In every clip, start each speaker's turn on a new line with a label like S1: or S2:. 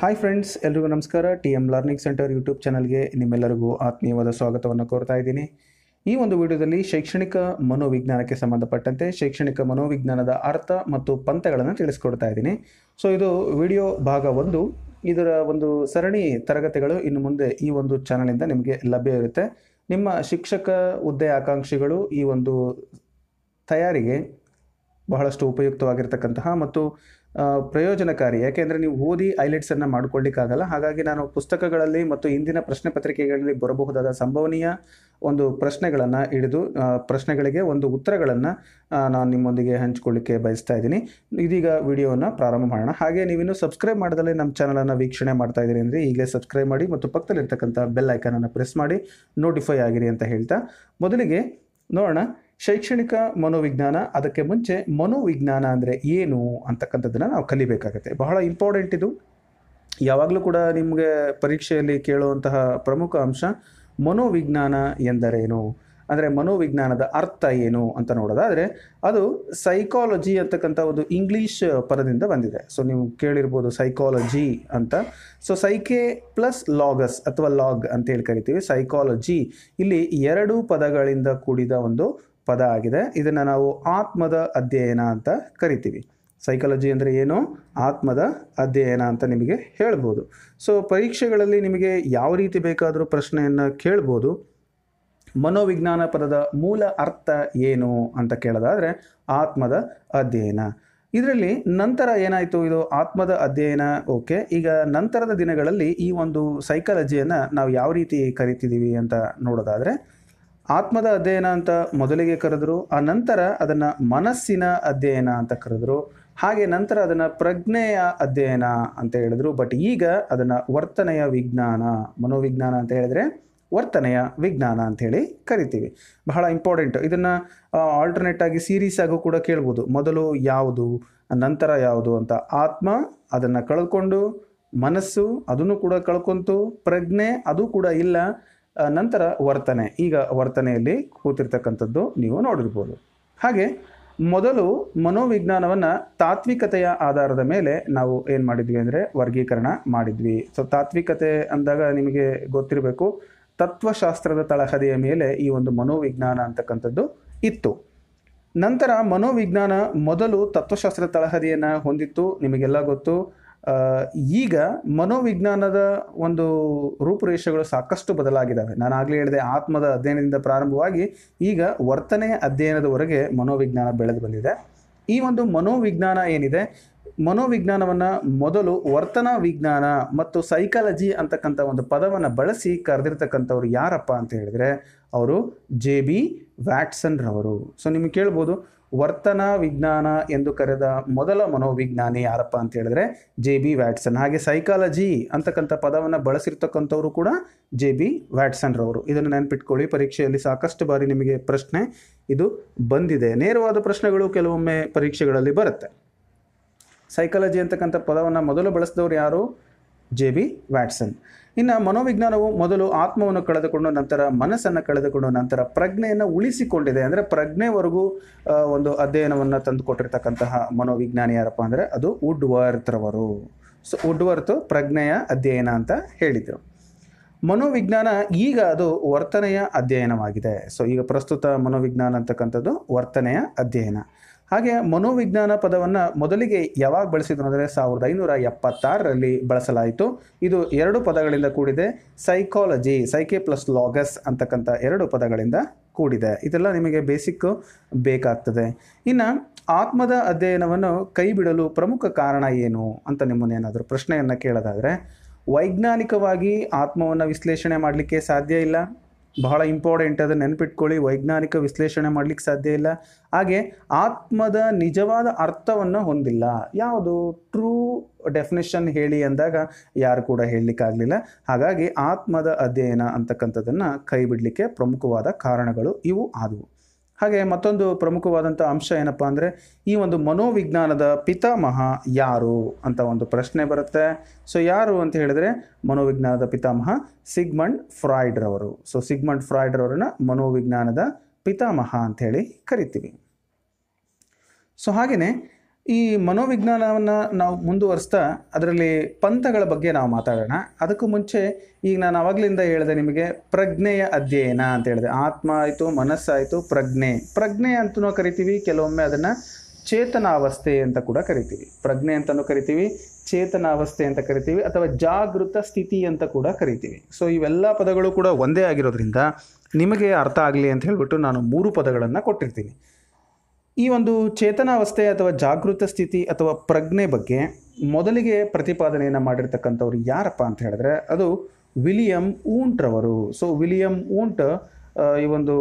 S1: hi friends ಎಲ್ರಿಗೂ ನಮಸ್ಕಾರ T M learning centre YouTube ಚಾನಲ್ಗೆ ನಿಮ್ಮೆಲ್ಲರಿಗೂ ಆತ್ಮೀಯವಾದ ಸ್ವಾಗತವನ್ನು ಕೋರ್ತಾ ಇದ್ದೀನಿ ಈ ಒಂದು ವಿಡಿಯೋದಲ್ಲಿ ಶೈಕ್ಷಣಿಕ ಮನೋವಿಜ್ಞಾನಕ್ಕೆ ಸಂಬಂಧಪಟ್ಟಂತೆ ಶೈಕ್ಷಣಿಕ ಮನೋವಿಜ್ಞಾನದ ಅರ್ಥ ಮತ್ತು ಪಂಥಗಳನ್ನು ತಿಳಿಸ್ಕೊಡ್ತಾ ಇದ್ದೀನಿ ಸೊ ಇದು ವಿಡಿಯೋ ಭಾಗ ಒಂದು ಇದರ ಒಂದು ಸರಣಿ ತರಗತಿಗಳು ಇನ್ನು ಮುಂದೆ ಈ ಒಂದು ಚಾನಲಿಂದ ನಿಮಗೆ ಲಭ್ಯ ಇರುತ್ತೆ ನಿಮ್ಮ ಶಿಕ್ಷಕ ಹುದ್ದೆ ಆಕಾಂಕ್ಷಿಗಳು ಈ ಒಂದು ತಯಾರಿಗೆ ಬಹಳಷ್ಟು ಉಪಯುಕ್ತವಾಗಿರ್ತಕ್ಕಂತಹ ಮತ್ತು ಪ್ರಯೋಜನಕಾರಿ ಯಾಕೆಂದರೆ ನೀವು ಓದಿ ಐಲೈಟ್ಸನ್ನು ಮಾಡ್ಕೊಳ್ಳಿಕ್ಕಾಗಲ್ಲ ಹಾಗಾಗಿ ನಾನು ಪುಸ್ತಕಗಳಲ್ಲಿ ಮತ್ತು ಇಂದಿನ ಪ್ರಶ್ನೆ ಪತ್ರಿಕೆಗಳಲ್ಲಿ ಬರಬಹುದಾದ ಸಂಭವನೀಯ ಒಂದು ಪ್ರಶ್ನೆಗಳನ್ನು ಹಿಡಿದು ಪ್ರಶ್ನೆಗಳಿಗೆ ಒಂದು ಉತ್ತರಗಳನ್ನು ನಾನು ನಿಮ್ಮೊಂದಿಗೆ ಹಂಚಿಕೊಳ್ಳಿಕ್ಕೆ ಬಯಸ್ತಾ ಇದ್ದೀನಿ ಇದೀಗ ವಿಡಿಯೋವನ್ನು ಪ್ರಾರಂಭ ಮಾಡೋಣ ಹಾಗೆ ನೀವಿನ್ನು ಸಬ್ಸ್ಕ್ರೈಬ್ ಮಾಡಿದಲ್ಲಿ ನಮ್ಮ ಚಾನಲನ್ನು ವೀಕ್ಷಣೆ ಮಾಡ್ತಾ ಇದ್ದೀರಿ ಅಂದರೆ ಈಗಲೇ ಸಬ್ಸ್ಕ್ರೈಬ್ ಮಾಡಿ ಮತ್ತು ಪಕ್ಕದಲ್ಲಿರ್ತಕ್ಕಂಥ ಬೆಲ್ ಐಕನನ್ನು ಪ್ರೆಸ್ ಮಾಡಿ ನೋಟಿಫೈ ಆಗಿರಿ ಅಂತ ಹೇಳ್ತಾ ಮೊದಲಿಗೆ ನೋಡೋಣ ಶೈಕ್ಷಣಿಕ ಮನೋವಿಜ್ಞಾನ ಅದಕ್ಕೆ ಮುಂಚೆ ಮನೋವಿಜ್ಞಾನ ಅಂದರೆ ಏನು ಅಂತಕ್ಕಂಥದ್ದನ್ನು ನಾವು ಕಲಿಬೇಕಾಗುತ್ತೆ ಬಹಳ ಇಂಪಾರ್ಟೆಂಟ್ ಇದು ಯಾವಾಗಲೂ ಕೂಡ ನಿಮಗೆ ಪರೀಕ್ಷೆಯಲ್ಲಿ ಕೇಳುವಂತಹ ಪ್ರಮುಖ ಅಂಶ ಮನೋವಿಜ್ಞಾನ ಎಂದರೇನು ಅಂದರೆ ಮನೋವಿಜ್ಞಾನದ ಅರ್ಥ ಏನು ಅಂತ ನೋಡೋದಾದರೆ ಅದು ಸೈಕಾಲಜಿ ಅಂತಕ್ಕಂಥ ಒಂದು ಇಂಗ್ಲೀಷ್ ಪದದಿಂದ ಬಂದಿದೆ ಸೊ ನೀವು ಕೇಳಿರ್ಬೋದು ಸೈಕಾಲಜಿ ಅಂತ ಸೊ ಸೈಕೆ ಪ್ಲಸ್ ಲಾಗಸ್ ಅಥವಾ ಲಾಗ್ ಅಂತೇಳಿ ಕರಿತೀವಿ ಸೈಕಾಲಜಿ ಇಲ್ಲಿ ಎರಡು ಪದಗಳಿಂದ ಕೂಡಿದ ಒಂದು ಪದ ಆಗಿದೆ ಇದನ್ನು ನಾವು ಆತ್ಮದ ಅಧ್ಯಯನ ಅಂತ ಕರಿತೀವಿ ಸೈಕಾಲಜಿ ಅಂದರೆ ಏನು ಆತ್ಮದ ಅಧ್ಯಯನ ಅಂತ ನಿಮಗೆ ಹೇಳ್ಬೋದು ಸೊ ಪರೀಕ್ಷೆಗಳಲ್ಲಿ ನಿಮಗೆ ಯಾವ ರೀತಿ ಬೇಕಾದರೂ ಪ್ರಶ್ನೆಯನ್ನು ಕೇಳ್ಬೋದು ಮನೋವಿಜ್ಞಾನ ಪದದ ಮೂಲ ಅರ್ಥ ಏನು ಅಂತ ಕೇಳೋದಾದರೆ ಆತ್ಮದ ಅಧ್ಯಯನ ಇದರಲ್ಲಿ ನಂತರ ಏನಾಯಿತು ಇದು ಆತ್ಮದ ಅಧ್ಯಯನ ಓಕೆ ಈಗ ನಂತರದ ದಿನಗಳಲ್ಲಿ ಈ ಒಂದು ಸೈಕಾಲಜಿಯನ್ನು ನಾವು ಯಾವ ರೀತಿ ಕರಿತಿದ್ದೀವಿ ಅಂತ ನೋಡೋದಾದರೆ ಆತ್ಮದ ಅಧ್ಯಯನ ಅಂತ ಮೊದಲಿಗೆ ಕರೆದರು ಆ ನಂತರ ಅದನ್ನು ಮನಸ್ಸಿನ ಅಧ್ಯಯನ ಅಂತ ಕರೆದರು ಹಾಗೆ ನಂತರ ಅದನ್ನು ಪ್ರಜ್ಞೆಯ ಅಧ್ಯಯನ ಅಂತ ಹೇಳಿದ್ರು ಬಟ್ ಈಗ ಅದನ್ನು ವರ್ತನೆಯ ವಿಜ್ಞಾನ ಮನೋವಿಜ್ಞಾನ ಅಂತ ಹೇಳಿದ್ರೆ ವರ್ತನೆಯ ವಿಜ್ಞಾನ ಅಂಥೇಳಿ ಕರಿತೀವಿ ಬಹಳ ಇಂಪಾರ್ಟೆಂಟ್ ಇದನ್ನು ಆಲ್ಟರ್ನೇಟ್ ಆಗಿ ಸೀರೀಸ್ ಆಗು ಕೂಡ ಕೇಳ್ಬೋದು ಮೊದಲು ಯಾವುದು ನಂತರ ಯಾವುದು ಅಂತ ಆತ್ಮ ಅದನ್ನು ಕಳ್ಕೊಂಡು ಮನಸ್ಸು ಅದನ್ನು ಕೂಡ ಕಳ್ಕೊಂತು ಪ್ರಜ್ಞೆ ಅದು ಕೂಡ ಇಲ್ಲ ನಂತರ ವರ್ತನೆ ಈಗ ವರ್ತನೆಯಲ್ಲಿ ಕೂತಿರ್ತಕ್ಕಂಥದ್ದು ನೀವು ನೋಡಿರ್ಬೋದು ಹಾಗೆ ಮೊದಲು ಮನೋವಿಜ್ಞಾನವನ್ನು ತಾತ್ವಿಕತೆಯ ಆಧಾರದ ಮೇಲೆ ನಾವು ಏನು ಮಾಡಿದ್ವಿ ಅಂದರೆ ವರ್ಗೀಕರಣ ಮಾಡಿದ್ವಿ ಸೊ ತಾತ್ವಿಕತೆ ಅಂದಾಗ ನಿಮಗೆ ಗೊತ್ತಿರಬೇಕು ತತ್ವಶಾಸ್ತ್ರದ ತಳಹದಿಯ ಮೇಲೆ ಈ ಒಂದು ಮನೋವಿಜ್ಞಾನ ಅಂತಕ್ಕಂಥದ್ದು ಇತ್ತು ನಂತರ ಮನೋವಿಜ್ಞಾನ ಮೊದಲು ತತ್ವಶಾಸ್ತ್ರದ ತಳಹದಿಯನ್ನು ಹೊಂದಿತ್ತು ನಿಮಗೆಲ್ಲ ಗೊತ್ತು ಈಗ ಮನೋವಿಜ್ಞಾನದ ಒಂದು ರೂಪುರೇಷೆಗಳು ಸಾಕಷ್ಟು ಬದಲಾಗಿದ್ದಾವೆ ನಾನು ಆಗಲೇ ಹೇಳಿದೆ ಆತ್ಮದ ಅಧ್ಯಯನದಿಂದ ಪ್ರಾರಂಭವಾಗಿ ಈಗ ವರ್ತನೆಯ ಅಧ್ಯಯನದವರೆಗೆ ಮನೋವಿಜ್ಞಾನ ಬೆಳೆದು ಬಂದಿದೆ ಈ ಒಂದು ಮನೋವಿಜ್ಞಾನ ಏನಿದೆ ಮನೋವಿಜ್ಞಾನವನ್ನು ಮೊದಲು ವರ್ತನಾ ವಿಜ್ಞಾನ ಮತ್ತು ಸೈಕಾಲಜಿ ಅಂತಕ್ಕಂಥ ಒಂದು ಪದವನ್ನು ಬಳಸಿ ಕರೆದಿರ್ತಕ್ಕಂಥವ್ರು ಯಾರಪ್ಪ ಅಂತ ಹೇಳಿದರೆ ಅವರು ಜೆ ಬಿ ವ್ಯಾಟ್ಸನ್ರವರು ಸೊ ನಿಮಗೆ ಕೇಳ್ಬೋದು ವರ್ತನ ವಿಜ್ಞಾನ ಎಂದು ಕರೆದ ಮೊದಲ ಮನೋವಿಜ್ಞಾನಿ ಯಾರಪ್ಪ ಅಂತ ಹೇಳಿದ್ರೆ ಜೆ ಬಿ ವ್ಯಾಟ್ಸನ್ ಹಾಗೆ ಸೈಕಾಲಜಿ ಅಂತಕ್ಕಂಥ ಪದವನ್ನು ಬಳಸಿರ್ತಕ್ಕಂಥವ್ರು ಕೂಡ ಜೆ ಬಿ ವ್ಯಾಟ್ಸನ್ರವರು ರವರು ಇದನ್ನು ನೆನಪಿಟ್ಕೊಳ್ಳಿ ಪರೀಕ್ಷೆಯಲ್ಲಿ ಸಾಕಷ್ಟು ಬಾರಿ ನಿಮಗೆ ಪ್ರಶ್ನೆ ಇದು ಬಂದಿದೆ ನೇರವಾದ ಪ್ರಶ್ನೆಗಳು ಕೆಲವೊಮ್ಮೆ ಪರೀಕ್ಷೆಗಳಲ್ಲಿ ಬರುತ್ತೆ ಸೈಕಾಲಜಿ ಅಂತಕ್ಕಂಥ ಪದವನ್ನು ಮೊದಲು ಬಳಸಿದವರು ಯಾರು ಜೆ ಬಿ ವ್ಯಾಟ್ಸನ್ ಇನ್ನು ಮನೋವಿಜ್ಞಾನವು ಮೊದಲು ಆತ್ಮವನ್ನು ಕಳೆದುಕೊಂಡು ನಂತರ ಮನಸ್ಸನ್ನು ಕಳೆದುಕೊಂಡು ನಂತರ ಪ್ರಜ್ಞೆಯನ್ನು ಉಳಿಸಿಕೊಂಡಿದೆ ಅಂದರೆ ಪ್ರಜ್ಞೆವರೆಗೂ ಒಂದು ಅಧ್ಯಯನವನ್ನು ತಂದುಕೊಟ್ಟಿರ್ತಕ್ಕಂತಹ ಮನೋವಿಜ್ಞಾನಿ ಯಾರಪ್ಪ ಅಂದರೆ ಅದು ಉಡ್ವರ್ತ್ರವರು ಸೊ ಉಡ್ವರ್ತು ಪ್ರಜ್ಞೆಯ ಅಧ್ಯಯನ ಅಂತ ಹೇಳಿದರು ಮನೋವಿಜ್ಞಾನ ಈಗ ಅದು ವರ್ತನೆಯ ಅಧ್ಯಯನವಾಗಿದೆ ಸೊ ಈಗ ಪ್ರಸ್ತುತ ಮನೋವಿಜ್ಞಾನ ಅಂತಕ್ಕಂಥದ್ದು ವರ್ತನೆಯ ಅಧ್ಯಯನ ಹಾಗೆ ಮನೋವಿಜ್ಞಾನ ಪದವನ್ನು ಮೊದಲಿಗೆ ಯಾವಾಗ ಬಳಸಿದ್ರು ಅಂದರೆ ಸಾವಿರದ ಐನೂರ ಎಪ್ಪತ್ತಾರರಲ್ಲಿ ಬಳಸಲಾಯಿತು ಇದು ಎರಡು ಪದಗಳಿಂದ ಕೂಡಿದೆ ಸೈಕಾಲಜಿ ಸೈಕೆ ಪ್ಲಸ್ ಲಾಗಸ್ ಅಂತಕ್ಕಂಥ ಎರಡು ಪದಗಳಿಂದ ಕೂಡಿದೆ ಇದೆಲ್ಲ ನಿಮಗೆ ಬೇಸಿಕ್ಕು ಬೇಕಾಗ್ತದೆ ಇನ್ನು ಆತ್ಮದ ಅಧ್ಯಯನವನ್ನು ಕೈಬಿಡಲು ಪ್ರಮುಖ ಕಾರಣ ಏನು ಅಂತ ನಿಮ್ಮನ್ನೇನಾದರೂ ಪ್ರಶ್ನೆಯನ್ನು ಕೇಳೋದಾದರೆ ವೈಜ್ಞಾನಿಕವಾಗಿ ಆತ್ಮವನ್ನು ವಿಶ್ಲೇಷಣೆ ಮಾಡಲಿಕ್ಕೆ ಸಾಧ್ಯ ಇಲ್ಲ ಬಹಳ ಇಂಪಾರ್ಟೆಂಟ್ ಅದನ್ನು ನೆನಪಿಟ್ಕೊಳ್ಳಿ ವೈಜ್ಞಾನಿಕ ವಿಶ್ಲೇಷಣೆ ಮಾಡಲಿಕ್ಕೆ ಸಾಧ್ಯ ಇಲ್ಲ ಹಾಗೆ ಆತ್ಮದ ನಿಜವಾದ ಅರ್ಥವನ್ನು ಹೊಂದಿಲ್ಲ ಯಾವುದು ಟ್ರೂ ಡೆಫಿನೇಷನ್ ಹೇಳಿ ಅಂದಾಗ ಯಾರು ಕೂಡ ಹೇಳಲಿಕ್ಕಾಗಲಿಲ್ಲ ಹಾಗಾಗಿ ಆತ್ಮದ ಅಧ್ಯಯನ ಅಂತಕ್ಕಂಥದ್ದನ್ನು ಕೈ ಬಿಡಲಿಕ್ಕೆ ಪ್ರಮುಖವಾದ ಕಾರಣಗಳು ಇವು ಆದವು ಹಾಗೆ ಮತ್ತೊಂದು ಪ್ರಮುಖವಾದಂಥ ಅಂಶ ಏನಪ್ಪ ಅಂದರೆ ಈ ಒಂದು ಮನೋವಿಜ್ಞಾನದ ಪಿತಾಮಹ ಯಾರು ಅಂತ ಒಂದು ಪ್ರಶ್ನೆ ಬರುತ್ತೆ ಸೊ ಯಾರು ಅಂತ ಹೇಳಿದರೆ ಮನೋವಿಜ್ಞಾನದ ಪಿತಾಮಹ ಸಿಗ್ಮಂಡ್ ಫ್ರಾಯ್ಡ್ರವರು ಸೊ ಸಿಗ್ಮಂಡ್ ರವರನ್ನ ಮನೋವಿಜ್ಞಾನದ ಪಿತಾಮಹ ಹೇಳಿ ಕರಿತೀವಿ ಸೊ ಹಾಗೆಯೇ ಈ ಮನೋವಿಜ್ಞಾನವನ್ನು ನಾವು ಮುಂದುವರಿಸ್ತಾ ಅದರಲ್ಲಿ ಪಂಥಗಳ ಬಗ್ಗೆ ನಾವು ಮಾತಾಡೋಣ ಅದಕ್ಕೂ ಮುಂಚೆ ಈಗ ನಾನು ಅವಾಗಲಿಂದ ಹೇಳಿದೆ ನಿಮಗೆ ಪ್ರಜ್ಞೆಯ ಅಧ್ಯಯನ ಅಂತ ಹೇಳಿದೆ ಆತ್ಮ ಆಯಿತು ಮನಸ್ಸಾಯಿತು ಪ್ರಜ್ಞೆ ಪ್ರಜ್ಞೆ ಅಂತಲೂ ಕರಿತೀವಿ ಕೆಲವೊಮ್ಮೆ ಅದನ್ನು ಚೇತನಾವಸ್ಥೆ ಅಂತ ಕೂಡ ಕರಿತೀವಿ ಪ್ರಜ್ಞೆ ಅಂತಲೂ ಕರಿತೀವಿ ಚೇತನಾವಸ್ಥೆ ಅಂತ ಕರಿತೀವಿ ಅಥವಾ ಜಾಗೃತ ಸ್ಥಿತಿ ಅಂತ ಕೂಡ ಕರಿತೀವಿ ಸೊ ಇವೆಲ್ಲ ಪದಗಳು ಕೂಡ ಒಂದೇ ಆಗಿರೋದ್ರಿಂದ ನಿಮಗೆ ಅರ್ಥ ಆಗಲಿ ಅಂತ ಹೇಳಿಬಿಟ್ಟು ನಾನು ಮೂರು ಪದಗಳನ್ನು ಕೊಟ್ಟಿರ್ತೀನಿ ಈ ಒಂದು ಚೇತನಾವಸ್ಥೆ ಅಥವಾ ಜಾಗೃತ ಸ್ಥಿತಿ ಅಥವಾ ಪ್ರಜ್ಞೆ ಬಗ್ಗೆ ಮೊದಲಿಗೆ ಪ್ರತಿಪಾದನೆಯನ್ನು ಮಾಡಿರ್ತಕ್ಕಂಥವ್ರು ಯಾರಪ್ಪ ಅಂತ ಹೇಳಿದ್ರೆ ಅದು ವಿಲಿಯಂ ಊಂಟ್ರವರು ಸೊ ವಿಲಿಯಂ ಊಂಟ್ ಈ ಒಂದು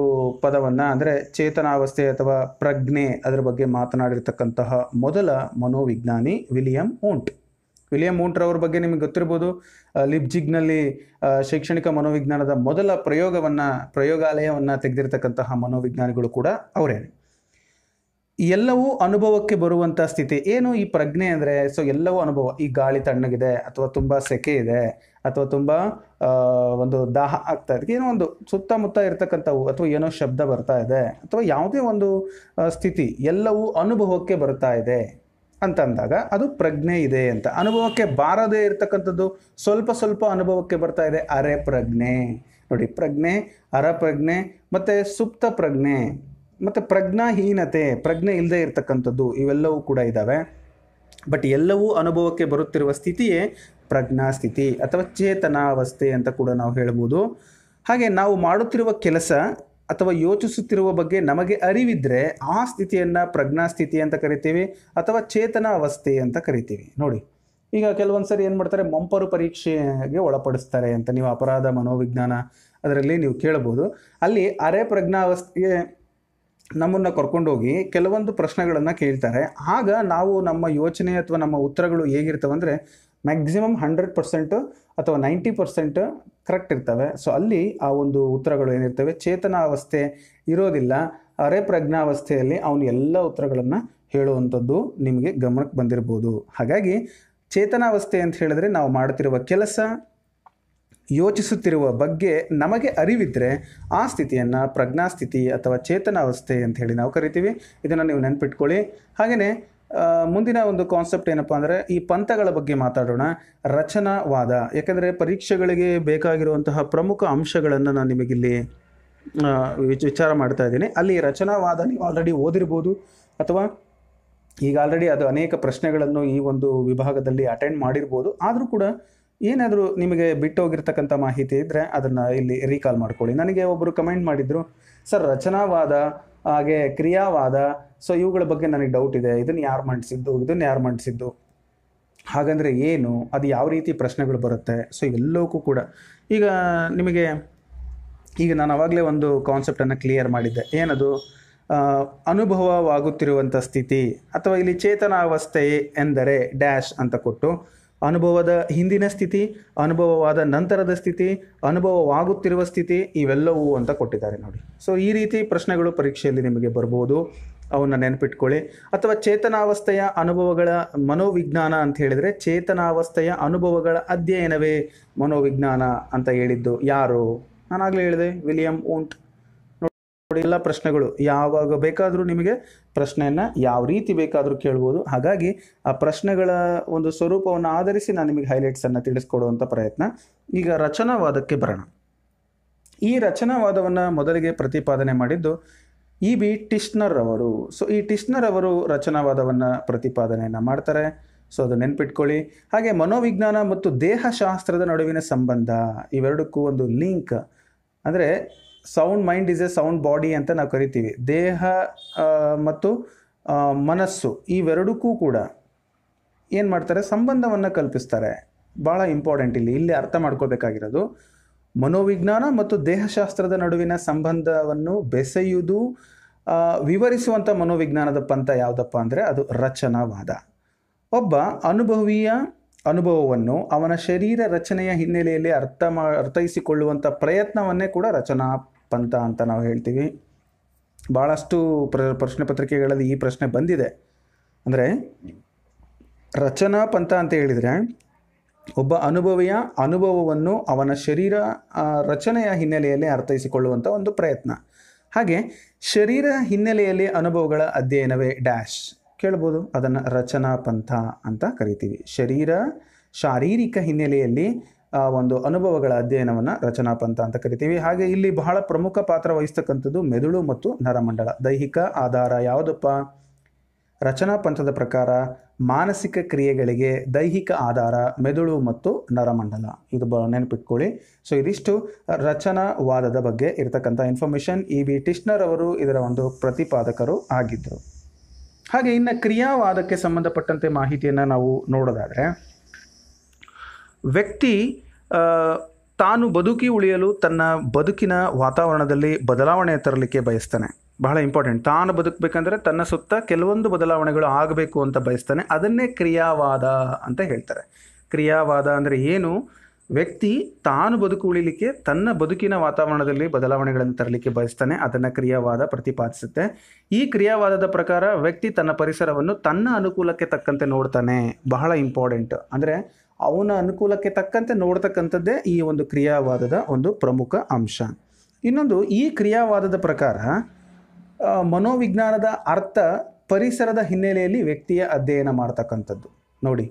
S1: ಪದವನ್ನು ಅಂದರೆ ಚೇತನಾವಸ್ಥೆ ಅಥವಾ ಪ್ರಜ್ಞೆ ಅದರ ಬಗ್ಗೆ ಮಾತನಾಡಿರ್ತಕ್ಕಂತಹ ಮೊದಲ ಮನೋವಿಜ್ಞಾನಿ ವಿಲಿಯಂ ಊಂಟ್ ವಿಲಿಯಂ ಊಂಟ್ರವ್ರ ಬಗ್ಗೆ ನಿಮಗೆ ಗೊತ್ತಿರ್ಬೋದು ಲಿಪ್ಜಿಗ್ನಲ್ಲಿ ಶೈಕ್ಷಣಿಕ ಮನೋವಿಜ್ಞಾನದ ಮೊದಲ ಪ್ರಯೋಗವನ್ನು ಪ್ರಯೋಗಾಲಯವನ್ನು ತೆಗೆದಿರ್ತಕ್ಕಂತಹ ಮನೋವಿಜ್ಞಾನಿಗಳು ಕೂಡ ಅವರೇ ಎಲ್ಲವೂ ಅನುಭವಕ್ಕೆ ಬರುವಂಥ ಸ್ಥಿತಿ ಏನು ಈ ಪ್ರಜ್ಞೆ ಅಂದರೆ ಸೊ ಎಲ್ಲವೂ ಅನುಭವ ಈ ಗಾಳಿ ತಣ್ಣಗಿದೆ ಅಥವಾ ತುಂಬ ಸೆಕೆ ಇದೆ ಅಥವಾ ತುಂಬ ಒಂದು ದಾಹ ಆಗ್ತಾ ಇದೆ ಏನೋ ಒಂದು ಸುತ್ತಮುತ್ತ ಇರ್ತಕ್ಕಂಥವು ಅಥವಾ ಏನೋ ಶಬ್ದ ಬರ್ತಾ ಇದೆ ಅಥವಾ ಯಾವುದೇ ಒಂದು ಸ್ಥಿತಿ ಎಲ್ಲವೂ ಅನುಭವಕ್ಕೆ ಬರ್ತಾ ಇದೆ ಅಂತಂದಾಗ ಅದು ಪ್ರಜ್ಞೆ ಇದೆ ಅಂತ ಅನುಭವಕ್ಕೆ ಬಾರದೇ ಇರತಕ್ಕಂಥದ್ದು ಸ್ವಲ್ಪ ಸ್ವಲ್ಪ ಅನುಭವಕ್ಕೆ ಬರ್ತಾ ಇದೆ ಅರೆ ಪ್ರಜ್ಞೆ ನೋಡಿ ಪ್ರಜ್ಞೆ ಪ್ರಜ್ಞೆ ಮತ್ತು ಸುಪ್ತ ಪ್ರಜ್ಞೆ ಮತ್ತು ಪ್ರಜ್ಞಾಹೀನತೆ ಪ್ರಜ್ಞೆ ಇಲ್ಲದೆ ಇರತಕ್ಕಂಥದ್ದು ಇವೆಲ್ಲವೂ ಕೂಡ ಇದ್ದಾವೆ ಬಟ್ ಎಲ್ಲವೂ ಅನುಭವಕ್ಕೆ ಬರುತ್ತಿರುವ ಸ್ಥಿತಿಯೇ ಪ್ರಜ್ಞಾ ಸ್ಥಿತಿ ಅಥವಾ ಚೇತನಾವಸ್ಥೆ ಅಂತ ಕೂಡ ನಾವು ಹೇಳ್ಬೋದು ಹಾಗೆ ನಾವು ಮಾಡುತ್ತಿರುವ ಕೆಲಸ ಅಥವಾ ಯೋಚಿಸುತ್ತಿರುವ ಬಗ್ಗೆ ನಮಗೆ ಅರಿವಿದ್ದರೆ ಆ ಸ್ಥಿತಿಯನ್ನು ಪ್ರಜ್ಞಾ ಸ್ಥಿತಿ ಅಂತ ಕರಿತೀವಿ ಅಥವಾ ಚೇತನ ಅವಸ್ಥೆ ಅಂತ ಕರಿತೀವಿ ನೋಡಿ ಈಗ ಕೆಲವೊಂದು ಸರಿ ಏನು ಮಾಡ್ತಾರೆ ಮಂಪರು ಪರೀಕ್ಷೆಗೆ ಒಳಪಡಿಸ್ತಾರೆ ಅಂತ ನೀವು ಅಪರಾಧ ಮನೋವಿಜ್ಞಾನ ಅದರಲ್ಲಿ ನೀವು ಕೇಳಬಹುದು ಅಲ್ಲಿ ಅರೆ ಪ್ರಜ್ಞಾವಸ್ಥೆಗೆ ನಮ್ಮನ್ನು ಕರ್ಕೊಂಡೋಗಿ ಕೆಲವೊಂದು ಪ್ರಶ್ನೆಗಳನ್ನು ಕೇಳ್ತಾರೆ ಆಗ ನಾವು ನಮ್ಮ ಯೋಚನೆ ಅಥವಾ ನಮ್ಮ ಉತ್ತರಗಳು ಅಂದರೆ ಮ್ಯಾಕ್ಸಿಮಮ್ ಹಂಡ್ರೆಡ್ ಪರ್ಸೆಂಟು ಅಥವಾ ನೈಂಟಿ ಪರ್ಸೆಂಟ್ ಕರೆಕ್ಟ್ ಇರ್ತವೆ ಸೊ ಅಲ್ಲಿ ಆ ಒಂದು ಉತ್ತರಗಳು ಏನಿರ್ತವೆ ಚೇತನಾವಸ್ಥೆ ಇರೋದಿಲ್ಲ ಅರೆ ಪ್ರಜ್ಞಾವಸ್ಥೆಯಲ್ಲಿ ಅವನು ಎಲ್ಲ ಉತ್ತರಗಳನ್ನು ಹೇಳುವಂಥದ್ದು ನಿಮಗೆ ಗಮನಕ್ಕೆ ಬಂದಿರ್ಬೋದು ಹಾಗಾಗಿ ಚೇತನಾವಸ್ಥೆ ಅಂತ ಹೇಳಿದ್ರೆ ನಾವು ಮಾಡ್ತಿರುವ ಕೆಲಸ ಯೋಚಿಸುತ್ತಿರುವ ಬಗ್ಗೆ ನಮಗೆ ಅರಿವಿದ್ದರೆ ಆ ಸ್ಥಿತಿಯನ್ನು ಪ್ರಜ್ಞಾಸ್ಥಿತಿ ಅಥವಾ ಚೇತನಾವಸ್ಥೆ ಅಂತ ಹೇಳಿ ನಾವು ಕರಿತೀವಿ ಇದನ್ನು ನೀವು ನೆನ್ಪಿಟ್ಕೊಳ್ಳಿ ಹಾಗೆಯೇ ಮುಂದಿನ ಒಂದು ಕಾನ್ಸೆಪ್ಟ್ ಏನಪ್ಪ ಅಂದರೆ ಈ ಪಂಥಗಳ ಬಗ್ಗೆ ಮಾತಾಡೋಣ ರಚನಾವಾದ ಯಾಕೆಂದರೆ ಪರೀಕ್ಷೆಗಳಿಗೆ ಬೇಕಾಗಿರುವಂತಹ ಪ್ರಮುಖ ಅಂಶಗಳನ್ನು ನಾನು ನಿಮಗಿಲ್ಲಿ ವಿಚಾರ ಮಾಡ್ತಾ ಇದ್ದೀನಿ ಅಲ್ಲಿ ರಚನಾವಾದ ನೀವು ಆಲ್ರೆಡಿ ಓದಿರ್ಬೋದು ಅಥವಾ ಈಗ ಆಲ್ರೆಡಿ ಅದು ಅನೇಕ ಪ್ರಶ್ನೆಗಳನ್ನು ಈ ಒಂದು ವಿಭಾಗದಲ್ಲಿ ಅಟೆಂಡ್ ಮಾಡಿರ್ಬೋದು ಆದರೂ ಕೂಡ ಏನಾದರೂ ನಿಮಗೆ ಬಿಟ್ಟೋಗಿರ್ತಕ್ಕಂಥ ಮಾಹಿತಿ ಇದ್ದರೆ ಅದನ್ನು ಇಲ್ಲಿ ರೀಕಾಲ್ ಮಾಡ್ಕೊಳ್ಳಿ ನನಗೆ ಒಬ್ಬರು ಕಮೆಂಟ್ ಮಾಡಿದರು ಸರ್ ರಚನಾವಾದ ಹಾಗೆ ಕ್ರಿಯಾವಾದ ಸೊ ಇವುಗಳ ಬಗ್ಗೆ ನನಗೆ ಡೌಟ್ ಇದೆ ಇದನ್ನು ಯಾರು ಮಂಡಿಸಿದ್ದು ಇದನ್ನು ಯಾರು ಮಾಡಿಸಿದ್ದು ಹಾಗಂದರೆ ಏನು ಅದು ಯಾವ ರೀತಿ ಪ್ರಶ್ನೆಗಳು ಬರುತ್ತೆ ಸೊ ಇವೆಲ್ಲವಕ್ಕೂ ಕೂಡ ಈಗ ನಿಮಗೆ ಈಗ ನಾನು ಆವಾಗಲೇ ಒಂದು ಕಾನ್ಸೆಪ್ಟನ್ನು ಕ್ಲಿಯರ್ ಮಾಡಿದ್ದೆ ಏನದು ಅನುಭವವಾಗುತ್ತಿರುವಂಥ ಸ್ಥಿತಿ ಅಥವಾ ಇಲ್ಲಿ ಚೇತನಾವಸ್ಥೆ ಎಂದರೆ ಡ್ಯಾಶ್ ಅಂತ ಕೊಟ್ಟು ಅನುಭವದ ಹಿಂದಿನ ಸ್ಥಿತಿ ಅನುಭವವಾದ ನಂತರದ ಸ್ಥಿತಿ ಅನುಭವವಾಗುತ್ತಿರುವ ಸ್ಥಿತಿ ಇವೆಲ್ಲವೂ ಅಂತ ಕೊಟ್ಟಿದ್ದಾರೆ ನೋಡಿ ಸೊ ಈ ರೀತಿ ಪ್ರಶ್ನೆಗಳು ಪರೀಕ್ಷೆಯಲ್ಲಿ ನಿಮಗೆ ಬರ್ಬೋದು ಅವನ್ನ ನೆನಪಿಟ್ಕೊಳ್ಳಿ ಅಥವಾ ಚೇತನಾವಸ್ಥೆಯ ಅನುಭವಗಳ ಮನೋವಿಜ್ಞಾನ ಅಂತ ಹೇಳಿದರೆ ಚೇತನಾವಸ್ಥೆಯ ಅನುಭವಗಳ ಅಧ್ಯಯನವೇ ಮನೋವಿಜ್ಞಾನ ಅಂತ ಹೇಳಿದ್ದು ಯಾರು ನಾನಾಗಲೇ ಹೇಳಿದೆ ವಿಲಿಯಂ ಊಂಟ್ ಎಲ್ಲ ಪ್ರಶ್ನೆಗಳು ಯಾವಾಗ ಬೇಕಾದರೂ ನಿಮಗೆ ಪ್ರಶ್ನೆಯನ್ನು ಯಾವ ರೀತಿ ಬೇಕಾದರೂ ಕೇಳ್ಬೋದು ಹಾಗಾಗಿ ಆ ಪ್ರಶ್ನೆಗಳ ಒಂದು ಸ್ವರೂಪವನ್ನು ಆಧರಿಸಿ ನಾನು ನಿಮಗೆ ಹೈಲೈಟ್ಸನ್ನು ತಿಳಿಸ್ಕೊಡುವಂಥ ಪ್ರಯತ್ನ ಈಗ ರಚನಾವಾದಕ್ಕೆ ಬರೋಣ ಈ ರಚನಾವಾದವನ್ನು ಮೊದಲಿಗೆ ಪ್ರತಿಪಾದನೆ ಮಾಡಿದ್ದು ಇ ಬಿ ಟಿಸ್ನರ್ ಅವರು ಸೊ ಈ ಟಿಸ್ನರ್ ಅವರು ರಚನಾವಾದವನ್ನು ಪ್ರತಿಪಾದನೆಯನ್ನು ಮಾಡ್ತಾರೆ ಸೊ ಅದು ನೆನ್ಪಿಟ್ಕೊಳ್ಳಿ ಹಾಗೆ ಮನೋವಿಜ್ಞಾನ ಮತ್ತು ದೇಹಶಾಸ್ತ್ರದ ನಡುವಿನ ಸಂಬಂಧ ಇವೆರಡಕ್ಕೂ ಒಂದು ಲಿಂಕ್ ಅಂದರೆ sound mind is a sound body ಅಂತ ನಾವು ಕರಿತೀವಿ ದೇಹ ಮತ್ತು ಮನಸ್ಸು ಇವೆರಡಕ್ಕೂ ಕೂಡ ಏನು ಮಾಡ್ತಾರೆ ಸಂಬಂಧವನ್ನು ಕಲ್ಪಿಸ್ತಾರೆ ಭಾಳ ಇಂಪಾರ್ಟೆಂಟ್ ಇಲ್ಲಿ ಇಲ್ಲಿ ಅರ್ಥ ಮಾಡ್ಕೋಬೇಕಾಗಿರೋದು ಮನೋವಿಜ್ಞಾನ ಮತ್ತು ದೇಹಶಾಸ್ತ್ರದ ನಡುವಿನ ಸಂಬಂಧವನ್ನು ಬೆಸೆಯುವುದು ವಿವರಿಸುವಂಥ ಮನೋವಿಜ್ಞಾನದ ಪಂಥ ಯಾವುದಪ್ಪ ಅಂದರೆ ಅದು ರಚನಾವಾದ ಒಬ್ಬ ಅನುಭವಿಯ ಅನುಭವವನ್ನು ಅವನ ಶರೀರ ರಚನೆಯ ಹಿನ್ನೆಲೆಯಲ್ಲಿ ಅರ್ಥ ಮಾ ಅರ್ಥೈಸಿಕೊಳ್ಳುವಂಥ ಪ್ರಯತ್ನವನ್ನೇ ಕೂಡ ರಚನಾ ಪಂಥ ಅಂತ ನಾವು ಹೇಳ್ತೀವಿ ಭಾಳಷ್ಟು ಪ್ರ ಪ್ರಶ್ನೆ ಪತ್ರಿಕೆಗಳಲ್ಲಿ ಈ ಪ್ರಶ್ನೆ ಬಂದಿದೆ ಅಂದರೆ ರಚನಾ ಪಂಥ ಅಂತ ಹೇಳಿದರೆ ಒಬ್ಬ ಅನುಭವಿಯ ಅನುಭವವನ್ನು ಅವನ ಶರೀರ ರಚನೆಯ ಹಿನ್ನೆಲೆಯಲ್ಲಿ ಅರ್ಥೈಸಿಕೊಳ್ಳುವಂಥ ಒಂದು ಪ್ರಯತ್ನ ಹಾಗೆ ಶರೀರ ಹಿನ್ನೆಲೆಯಲ್ಲಿ ಅನುಭವಗಳ ಅಧ್ಯಯನವೇ ಡ್ಯಾಶ್ ಕೇಳ್ಬೋದು ಅದನ್ನು ರಚನಾ ಪಂಥ ಅಂತ ಕರಿತೀವಿ ಶರೀರ ಶಾರೀರಿಕ ಹಿನ್ನೆಲೆಯಲ್ಲಿ ಒಂದು ಅನುಭವಗಳ ಅಧ್ಯಯನವನ್ನು ರಚನಾ ಪಂಥ ಅಂತ ಕರಿತೀವಿ ಹಾಗೆ ಇಲ್ಲಿ ಬಹಳ ಪ್ರಮುಖ ಪಾತ್ರ ವಹಿಸ್ತಕ್ಕಂಥದ್ದು ಮೆದುಳು ಮತ್ತು ನರಮಂಡಲ ದೈಹಿಕ ಆಧಾರ ಯಾವುದಪ್ಪ ರಚನಾ ಪಂಥದ ಪ್ರಕಾರ ಮಾನಸಿಕ ಕ್ರಿಯೆಗಳಿಗೆ ದೈಹಿಕ ಆಧಾರ ಮೆದುಳು ಮತ್ತು ನರಮಂಡಲ ಇದು ಬ ನೆನಪಿಟ್ಕೊಳ್ಳಿ ಸೊ ಇದಿಷ್ಟು ರಚನಾವಾದದ ಬಗ್ಗೆ ಇರತಕ್ಕಂಥ ಇನ್ಫಾರ್ಮೇಷನ್ ಇ ಬಿ ಟಿಷ್ನರ್ ಅವರು ಇದರ ಒಂದು ಪ್ರತಿಪಾದಕರು ಆಗಿದ್ದರು ಹಾಗೆ ಇನ್ನು ಕ್ರಿಯಾವಾದಕ್ಕೆ ಸಂಬಂಧಪಟ್ಟಂತೆ ಮಾಹಿತಿಯನ್ನು ನಾವು ನೋಡೋದಾದರೆ ವ್ಯಕ್ತಿ ತಾನು ಬದುಕಿ ಉಳಿಯಲು ತನ್ನ ಬದುಕಿನ ವಾತಾವರಣದಲ್ಲಿ ಬದಲಾವಣೆ ತರಲಿಕ್ಕೆ ಬಯಸ್ತಾನೆ ಬಹಳ ಇಂಪಾರ್ಟೆಂಟ್ ತಾನು ಬದುಕಬೇಕಂದ್ರೆ ತನ್ನ ಸುತ್ತ ಕೆಲವೊಂದು ಬದಲಾವಣೆಗಳು ಆಗಬೇಕು ಅಂತ ಬಯಸ್ತಾನೆ ಅದನ್ನೇ ಕ್ರಿಯಾವಾದ ಅಂತ ಹೇಳ್ತಾರೆ ಕ್ರಿಯಾವಾದ ಅಂದರೆ ಏನು ವ್ಯಕ್ತಿ ತಾನು ಬದುಕು ಉಳಿಲಿಕ್ಕೆ ತನ್ನ ಬದುಕಿನ ವಾತಾವರಣದಲ್ಲಿ ಬದಲಾವಣೆಗಳನ್ನು ತರಲಿಕ್ಕೆ ಬಯಸ್ತಾನೆ ಅದನ್ನು ಕ್ರಿಯಾವಾದ ಪ್ರತಿಪಾದಿಸುತ್ತೆ ಈ ಕ್ರಿಯಾವಾದದ ಪ್ರಕಾರ ವ್ಯಕ್ತಿ ತನ್ನ ಪರಿಸರವನ್ನು ತನ್ನ ಅನುಕೂಲಕ್ಕೆ ತಕ್ಕಂತೆ ನೋಡ್ತಾನೆ ಬಹಳ ಇಂಪಾರ್ಟೆಂಟ್ ಅಂದರೆ ಅವನ ಅನುಕೂಲಕ್ಕೆ ತಕ್ಕಂತೆ ನೋಡ್ತಕ್ಕಂಥದ್ದೇ ಈ ಒಂದು ಕ್ರಿಯಾವಾದದ ಒಂದು ಪ್ರಮುಖ ಅಂಶ ಇನ್ನೊಂದು ಈ ಕ್ರಿಯಾವಾದದ ಪ್ರಕಾರ ಮನೋವಿಜ್ಞಾನದ ಅರ್ಥ ಪರಿಸರದ ಹಿನ್ನೆಲೆಯಲ್ಲಿ ವ್ಯಕ್ತಿಯ ಅಧ್ಯಯನ ಮಾಡ್ತಕ್ಕಂಥದ್ದು ನೋಡಿ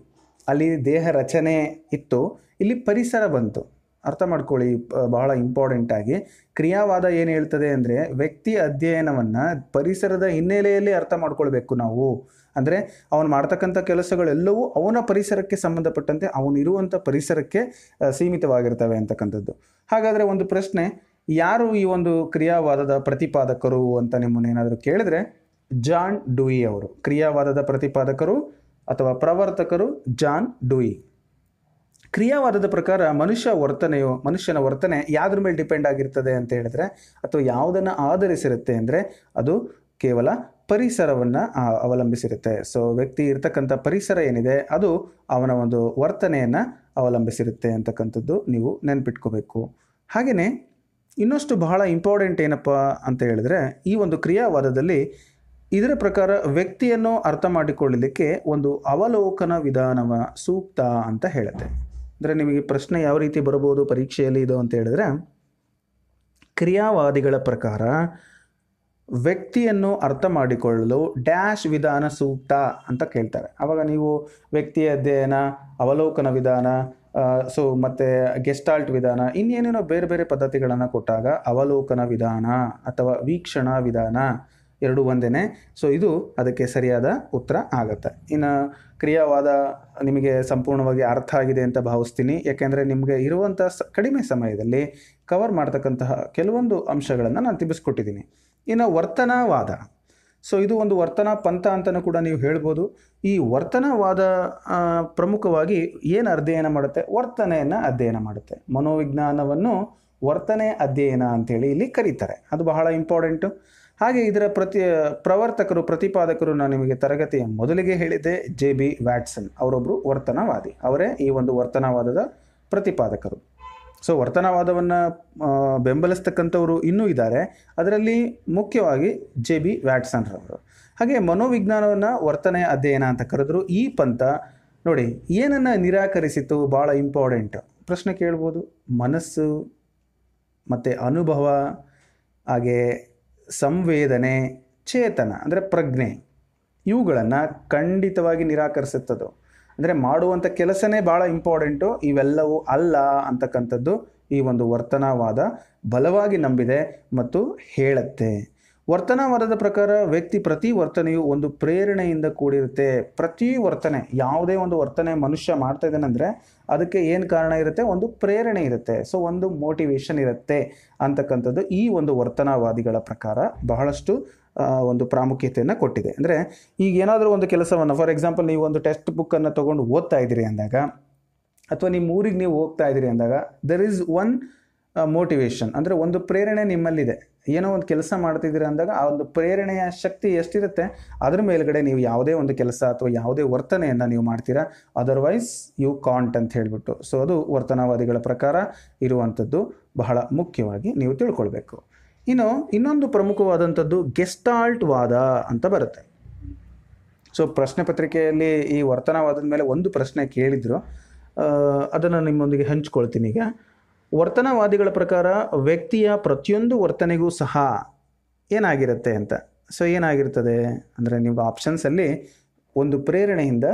S1: ಅಲ್ಲಿ ದೇಹ ರಚನೆ ಇತ್ತು ಇಲ್ಲಿ ಪರಿಸರ ಬಂತು ಅರ್ಥ ಮಾಡ್ಕೊಳ್ಳಿ ಬಹಳ ಇಂಪಾರ್ಟೆಂಟ್ ಆಗಿ ಕ್ರಿಯಾವಾದ ಏನು ಹೇಳ್ತದೆ ಅಂದರೆ ವ್ಯಕ್ತಿ ಅಧ್ಯಯನವನ್ನು ಪರಿಸರದ ಹಿನ್ನೆಲೆಯಲ್ಲಿ ಅರ್ಥ ಮಾಡ್ಕೊಳ್ಬೇಕು ನಾವು ಅಂದರೆ ಅವನು ಮಾಡ್ತಕ್ಕಂಥ ಕೆಲಸಗಳೆಲ್ಲವೂ ಅವನ ಪರಿಸರಕ್ಕೆ ಸಂಬಂಧಪಟ್ಟಂತೆ ಅವನಿರುವಂಥ ಪರಿಸರಕ್ಕೆ ಸೀಮಿತವಾಗಿರ್ತವೆ ಅಂತಕ್ಕಂಥದ್ದು ಹಾಗಾದರೆ ಒಂದು ಪ್ರಶ್ನೆ ಯಾರು ಈ ಒಂದು ಕ್ರಿಯಾವಾದದ ಪ್ರತಿಪಾದಕರು ಅಂತ ನಿಮ್ಮನ್ನೇನಾದರೂ ಕೇಳಿದ್ರೆ ಜಾನ್ ಡೂಯಿ ಅವರು ಕ್ರಿಯಾವಾದದ ಪ್ರತಿಪಾದಕರು ಅಥವಾ ಪ್ರವರ್ತಕರು ಜಾನ್ ಡೂಯಿ ಕ್ರಿಯಾವಾದದ ಪ್ರಕಾರ ಮನುಷ್ಯ ವರ್ತನೆಯು ಮನುಷ್ಯನ ವರ್ತನೆ ಯಾವುದ್ರ ಮೇಲೆ ಡಿಪೆಂಡ್ ಆಗಿರ್ತದೆ ಅಂತ ಹೇಳಿದ್ರೆ ಅಥವಾ ಯಾವುದನ್ನು ಆಧರಿಸಿರುತ್ತೆ ಅಂದರೆ ಅದು ಕೇವಲ ಪರಿಸರವನ್ನು ಅವಲಂಬಿಸಿರುತ್ತೆ ಸೊ ವ್ಯಕ್ತಿ ಇರ್ತಕ್ಕಂಥ ಪರಿಸರ ಏನಿದೆ ಅದು ಅವನ ಒಂದು ವರ್ತನೆಯನ್ನು ಅವಲಂಬಿಸಿರುತ್ತೆ ಅಂತಕ್ಕಂಥದ್ದು ನೀವು ನೆನ್ಪಿಟ್ಕೋಬೇಕು ಹಾಗೆಯೇ ಇನ್ನಷ್ಟು ಬಹಳ ಇಂಪಾರ್ಟೆಂಟ್ ಏನಪ್ಪ ಅಂತ ಹೇಳಿದ್ರೆ ಈ ಒಂದು ಕ್ರಿಯಾವಾದದಲ್ಲಿ ಇದರ ಪ್ರಕಾರ ವ್ಯಕ್ತಿಯನ್ನು ಅರ್ಥ ಮಾಡಿಕೊಳ್ಳಲಿಕ್ಕೆ ಒಂದು ಅವಲೋಕನ ವಿಧಾನವ ಸೂಕ್ತ ಅಂತ ಹೇಳುತ್ತೆ ಅಂದರೆ ನಿಮಗೆ ಪ್ರಶ್ನೆ ಯಾವ ರೀತಿ ಬರಬಹುದು ಪರೀಕ್ಷೆಯಲ್ಲಿ ಇದು ಅಂತ ಹೇಳಿದ್ರೆ ಕ್ರಿಯಾವಾದಿಗಳ ಪ್ರಕಾರ ವ್ಯಕ್ತಿಯನ್ನು ಅರ್ಥ ಮಾಡಿಕೊಳ್ಳಲು ಡ್ಯಾಶ್ ವಿಧಾನ ಸೂಕ್ತ ಅಂತ ಕೇಳ್ತಾರೆ ಆವಾಗ ನೀವು ವ್ಯಕ್ತಿಯ ಅಧ್ಯಯನ ಅವಲೋಕನ ವಿಧಾನ ಸೊ ಮತ್ತು ಗೆಸ್ಟಾಲ್ಟ್ ವಿಧಾನ ಇನ್ನೇನೇನೋ ಬೇರೆ ಬೇರೆ ಪದ್ಧತಿಗಳನ್ನು ಕೊಟ್ಟಾಗ ಅವಲೋಕನ ವಿಧಾನ ಅಥವಾ ವೀಕ್ಷಣಾ ವಿಧಾನ ಎರಡು ಒಂದೇ ಸೊ ಇದು ಅದಕ್ಕೆ ಸರಿಯಾದ ಉತ್ತರ ಆಗುತ್ತೆ ಇನ್ನು ಕ್ರಿಯಾವಾದ ನಿಮಗೆ ಸಂಪೂರ್ಣವಾಗಿ ಅರ್ಥ ಆಗಿದೆ ಅಂತ ಭಾವಿಸ್ತೀನಿ ಯಾಕೆಂದರೆ ನಿಮಗೆ ಇರುವಂಥ ಕಡಿಮೆ ಸಮಯದಲ್ಲಿ ಕವರ್ ಮಾಡ್ತಕ್ಕಂತಹ ಕೆಲವೊಂದು ಅಂಶಗಳನ್ನು ನಾನು ತಿಪ್ಪಿಸ್ಕೊಟ್ಟಿದ್ದೀನಿ ಇನ್ನು ವರ್ತನವಾದ ಸೊ ಇದು ಒಂದು ವರ್ತನಾ ಪಂಥ ಅಂತಲೂ ಕೂಡ ನೀವು ಹೇಳ್ಬೋದು ಈ ವರ್ತನವಾದ ಪ್ರಮುಖವಾಗಿ ಏನು ಅಧ್ಯಯನ ಮಾಡುತ್ತೆ ವರ್ತನೆಯನ್ನು ಅಧ್ಯಯನ ಮಾಡುತ್ತೆ ಮನೋವಿಜ್ಞಾನವನ್ನು ವರ್ತನೆ ಅಧ್ಯಯನ ಅಂಥೇಳಿ ಇಲ್ಲಿ ಕರೀತಾರೆ ಅದು ಬಹಳ ಇಂಪಾರ್ಟೆಂಟು ಹಾಗೆ ಇದರ ಪ್ರತಿ ಪ್ರವರ್ತಕರು ಪ್ರತಿಪಾದಕರು ನಾನು ನಿಮಗೆ ತರಗತಿಯ ಮೊದಲಿಗೆ ಹೇಳಿದ್ದೆ ಜೆ ಬಿ ವ್ಯಾಟ್ಸನ್ ಅವರೊಬ್ಬರು ವರ್ತನವಾದಿ ಅವರೇ ಈ ಒಂದು ವರ್ತನವಾದದ ಪ್ರತಿಪಾದಕರು ಸೊ ವರ್ತನವಾದವನ್ನು ಬೆಂಬಲಿಸ್ತಕ್ಕಂಥವರು ಇನ್ನೂ ಇದ್ದಾರೆ ಅದರಲ್ಲಿ ಮುಖ್ಯವಾಗಿ ಜೆ ಬಿ ವ್ಯಾಟ್ಸನ್ ರವರು ಹಾಗೆ ಮನೋವಿಜ್ಞಾನವನ್ನು ವರ್ತನೆ ಅಧ್ಯಯನ ಅಂತ ಕರೆದ್ರು ಈ ಪಂಥ ನೋಡಿ ಏನನ್ನು ನಿರಾಕರಿಸಿತು ಭಾಳ ಇಂಪಾರ್ಟೆಂಟ್ ಪ್ರಶ್ನೆ ಕೇಳ್ಬೋದು ಮನಸ್ಸು ಮತ್ತು ಅನುಭವ ಹಾಗೆ ಸಂವೇದನೆ ಚೇತನ ಅಂದರೆ ಪ್ರಜ್ಞೆ ಇವುಗಳನ್ನು ಖಂಡಿತವಾಗಿ ನಿರಾಕರಿಸುತ್ತದೆ ಅಂದರೆ ಮಾಡುವಂಥ ಕೆಲಸನೇ ಭಾಳ ಇಂಪಾರ್ಟೆಂಟು ಇವೆಲ್ಲವೂ ಅಲ್ಲ ಅಂತಕ್ಕಂಥದ್ದು ಈ ಒಂದು ವರ್ತನವಾದ ಬಲವಾಗಿ ನಂಬಿದೆ ಮತ್ತು ಹೇಳುತ್ತೆ ವರ್ತನಾ ವರದ ಪ್ರಕಾರ ವ್ಯಕ್ತಿ ಪ್ರತಿ ವರ್ತನೆಯು ಒಂದು ಪ್ರೇರಣೆಯಿಂದ ಕೂಡಿರುತ್ತೆ ಪ್ರತಿ ವರ್ತನೆ ಯಾವುದೇ ಒಂದು ವರ್ತನೆ ಮನುಷ್ಯ ಮಾಡ್ತಾ ಇದ್ದಾನೆ ಅದಕ್ಕೆ ಏನು ಕಾರಣ ಇರುತ್ತೆ ಒಂದು ಪ್ರೇರಣೆ ಇರುತ್ತೆ ಸೊ ಒಂದು ಮೋಟಿವೇಶನ್ ಇರುತ್ತೆ ಅಂತಕ್ಕಂಥದ್ದು ಈ ಒಂದು ವರ್ತನಾವಾದಿಗಳ ಪ್ರಕಾರ ಬಹಳಷ್ಟು ಒಂದು ಪ್ರಾಮುಖ್ಯತೆಯನ್ನು ಕೊಟ್ಟಿದೆ ಅಂದರೆ ಈಗ ಏನಾದರೂ ಒಂದು ಕೆಲಸವನ್ನು ಫಾರ್ ಎಕ್ಸಾಂಪಲ್ ನೀವು ಒಂದು ಟೆಕ್ಸ್ಟ್ ಬುಕ್ಕನ್ನು ತೊಗೊಂಡು ಓದ್ತಾ ಇದ್ದೀರಿ ಅಂದಾಗ ಅಥವಾ ನಿಮ್ಮ ಊರಿಗೆ ನೀವು ಹೋಗ್ತಾ ಇದ್ದೀರಿ ಅಂದಾಗ ದರ್ ಈಸ್ ಒನ್ ಮೋಟಿವೇಶನ್ ಅಂದರೆ ಒಂದು ಪ್ರೇರಣೆ ನಿಮ್ಮಲ್ಲಿದೆ ಏನೋ ಒಂದು ಕೆಲಸ ಮಾಡ್ತಿದ್ದೀರ ಅಂದಾಗ ಆ ಒಂದು ಪ್ರೇರಣೆಯ ಶಕ್ತಿ ಎಷ್ಟಿರುತ್ತೆ ಅದರ ಮೇಲ್ಗಡೆ ನೀವು ಯಾವುದೇ ಒಂದು ಕೆಲಸ ಅಥವಾ ಯಾವುದೇ ವರ್ತನೆಯನ್ನು ನೀವು ಮಾಡ್ತೀರಾ ಅದರ್ವೈಸ್ ಯು ಕಾಂಟ್ ಅಂತ ಹೇಳಿಬಿಟ್ಟು ಸೊ ಅದು ವರ್ತನಾವಾದಿಗಳ ಪ್ರಕಾರ ಇರುವಂಥದ್ದು ಬಹಳ ಮುಖ್ಯವಾಗಿ ನೀವು ತಿಳ್ಕೊಳ್ಬೇಕು ಇನ್ನು ಇನ್ನೊಂದು ಪ್ರಮುಖವಾದಂಥದ್ದು ಗೆಸ್ಟಾಲ್ಟ್ ವಾದ ಅಂತ ಬರುತ್ತೆ ಸೊ ಪ್ರಶ್ನೆ ಪತ್ರಿಕೆಯಲ್ಲಿ ಈ ವರ್ತನವಾದದ ಮೇಲೆ ಒಂದು ಪ್ರಶ್ನೆ ಕೇಳಿದ್ರು ಅದನ್ನು ನಿಮ್ಮೊಂದಿಗೆ ಹಂಚ್ಕೊಳ್ತೀನಿ ಈಗ ವರ್ತನವಾದಿಗಳ ಪ್ರಕಾರ ವ್ಯಕ್ತಿಯ ಪ್ರತಿಯೊಂದು ವರ್ತನೆಗೂ ಸಹ ಏನಾಗಿರುತ್ತೆ ಅಂತ ಸೊ ಏನಾಗಿರ್ತದೆ ಅಂದರೆ ನೀವು ಆಪ್ಷನ್ಸಲ್ಲಿ ಒಂದು ಪ್ರೇರಣೆಯಿಂದ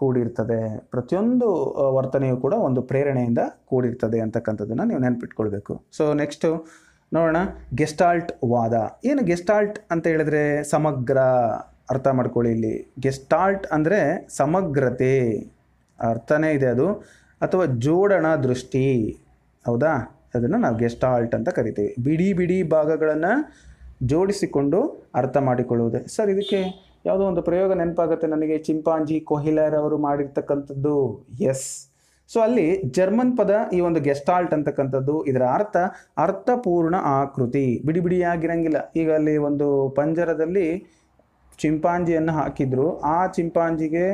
S1: ಕೂಡಿರ್ತದೆ ಪ್ರತಿಯೊಂದು ವರ್ತನೆಯು ಕೂಡ ಒಂದು ಪ್ರೇರಣೆಯಿಂದ ಕೂಡಿರ್ತದೆ ಅಂತಕ್ಕಂಥದ್ದನ್ನು ನೀವು ನೆನಪಿಟ್ಕೊಳ್ಬೇಕು ಸೊ ನೆಕ್ಸ್ಟು ನೋಡೋಣ ಗೆಸ್ಟಾಲ್ಟ್ ವಾದ ಏನು ಗೆಸ್ಟಾಲ್ಟ್ ಅಂತ ಹೇಳಿದ್ರೆ ಸಮಗ್ರ ಅರ್ಥ ಮಾಡ್ಕೊಳ್ಳಿ ಇಲ್ಲಿ ಗೆಸ್ಟಾಲ್ಟ್ ಅಂದರೆ ಸಮಗ್ರತೆ ಅರ್ಥನೇ ಇದೆ ಅದು ಅಥವಾ ಜೋಡಣ ದೃಷ್ಟಿ ಹೌದಾ ಅದನ್ನು ನಾವು ಗೆಸ್ಟ್ ಆಲ್ಟ್ ಅಂತ ಕರಿತೀವಿ ಬಿಡಿ ಬಿಡಿ ಭಾಗಗಳನ್ನು ಜೋಡಿಸಿಕೊಂಡು ಅರ್ಥ ಮಾಡಿಕೊಳ್ಳುವುದೇ ಸರ್ ಇದಕ್ಕೆ ಯಾವುದೋ ಒಂದು ಪ್ರಯೋಗ ನೆನಪಾಗುತ್ತೆ ನನಗೆ ಚಿಂಪಾಂಜಿ ಕೊಹಿಲರ್ ಅವರು ಮಾಡಿರ್ತಕ್ಕಂಥದ್ದು ಎಸ್ ಸೊ ಅಲ್ಲಿ ಜರ್ಮನ್ ಪದ ಈ ಒಂದು ಗೆಸ್ಟಾಲ್ಟ್ ಅಂತಕ್ಕಂಥದ್ದು ಇದರ ಅರ್ಥ ಅರ್ಥಪೂರ್ಣ ಆಕೃತಿ ಬಿಡಿ ಬಿಡಿಯಾಗಿರಂಗಿಲ್ಲ ಈಗ ಅಲ್ಲಿ ಒಂದು ಪಂಜರದಲ್ಲಿ ಚಿಂಪಾಂಜಿಯನ್ನು ಹಾಕಿದ್ರು ಆ ಚಿಂಪಾಂಜಿಗೆ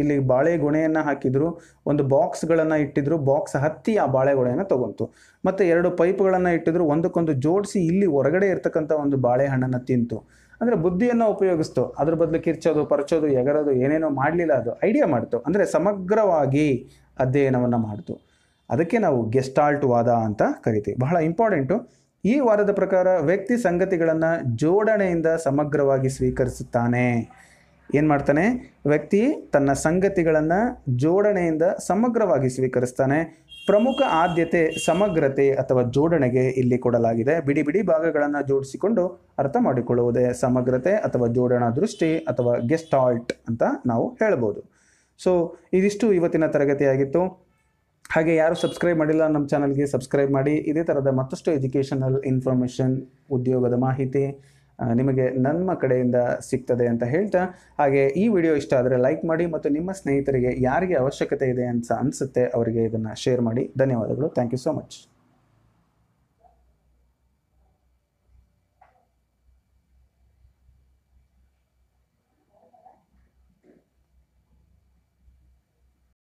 S1: ಇಲ್ಲಿ ಬಾಳೆ ಗೊಣೆಯನ್ನು ಹಾಕಿದ್ರು ಒಂದು ಬಾಕ್ಸ್ಗಳನ್ನು ಇಟ್ಟಿದ್ರು ಬಾಕ್ಸ್ ಹತ್ತಿ ಆ ಬಾಳೆಗೊನೆಯನ್ನು ತಗೊಂತು ಮತ್ತು ಎರಡು ಪೈಪ್ಗಳನ್ನು ಇಟ್ಟಿದ್ರು ಒಂದಕ್ಕೊಂದು ಜೋಡಿಸಿ ಇಲ್ಲಿ ಹೊರಗಡೆ ಇರ್ತಕ್ಕಂಥ ಒಂದು ಬಾಳೆಹಣ್ಣನ್ನು ತಿಂತು ಅಂದರೆ ಬುದ್ಧಿಯನ್ನು ಉಪಯೋಗಿಸ್ತು ಅದ್ರ ಬದಲು ಕಿರ್ಚೋದು ಪರಚೋದು ಎಗರೋದು ಏನೇನೋ ಮಾಡಲಿಲ್ಲ ಅದು ಐಡಿಯಾ ಮಾಡ್ತು ಅಂದರೆ ಸಮಗ್ರವಾಗಿ ಅಧ್ಯಯನವನ್ನು ಮಾಡ್ತು ಅದಕ್ಕೆ ನಾವು ಗೆಸ್ಟಾಲ್ಟ್ ವಾದ ಅಂತ ಕರಿತೀವಿ ಬಹಳ ಇಂಪಾರ್ಟೆಂಟು ಈ ವಾದದ ಪ್ರಕಾರ ವ್ಯಕ್ತಿ ಸಂಗತಿಗಳನ್ನು ಜೋಡಣೆಯಿಂದ ಸಮಗ್ರವಾಗಿ ಸ್ವೀಕರಿಸುತ್ತಾನೆ ಏನು ಮಾಡ್ತಾನೆ ವ್ಯಕ್ತಿ ತನ್ನ ಸಂಗತಿಗಳನ್ನು ಜೋಡಣೆಯಿಂದ ಸಮಗ್ರವಾಗಿ ಸ್ವೀಕರಿಸ್ತಾನೆ ಪ್ರಮುಖ ಆದ್ಯತೆ ಸಮಗ್ರತೆ ಅಥವಾ ಜೋಡಣೆಗೆ ಇಲ್ಲಿ ಕೊಡಲಾಗಿದೆ ಬಿಡಿ ಬಿಡಿ ಭಾಗಗಳನ್ನು ಜೋಡಿಸಿಕೊಂಡು ಅರ್ಥ ಮಾಡಿಕೊಳ್ಳುವುದೇ ಸಮಗ್ರತೆ ಅಥವಾ ಜೋಡಣಾ ದೃಷ್ಟಿ ಅಥವಾ ಗೆಸ್ಟಾಲ್ಟ್ ಅಂತ ನಾವು ಹೇಳ್ಬೋದು ಸೊ ಇದಿಷ್ಟು ಇವತ್ತಿನ ತರಗತಿಯಾಗಿತ್ತು ಹಾಗೆ ಯಾರು ಸಬ್ಸ್ಕ್ರೈಬ್ ಮಾಡಿಲ್ಲ ನಮ್ಮ ಚಾನಲ್ಗೆ ಸಬ್ಸ್ಕ್ರೈಬ್ ಮಾಡಿ ಇದೇ ಥರದ ಮತ್ತಷ್ಟು ಎಜುಕೇಷನಲ್ ಇನ್ಫಾರ್ಮೇಷನ್ ಉದ್ಯೋಗದ ಮಾಹಿತಿ ನಿಮಗೆ ನಮ್ಮ ಕಡೆಯಿಂದ ಸಿಗ್ತದೆ ಅಂತ ಹೇಳ್ತಾ ಹಾಗೆ ಈ ವಿಡಿಯೋ ಇಷ್ಟ ಆದರೆ ಲೈಕ್ ಮಾಡಿ ಮತ್ತು ನಿಮ್ಮ ಸ್ನೇಹಿತರಿಗೆ ಯಾರಿಗೆ ಅವಶ್ಯಕತೆ ಇದೆ ಅಂತ ಅನಿಸುತ್ತೆ ಅವರಿಗೆ ಇದನ್ನು ಶೇರ್ ಮಾಡಿ ಧನ್ಯವಾದಗಳು ಥ್ಯಾಂಕ್ ಯು ಸೋ ಮಚ್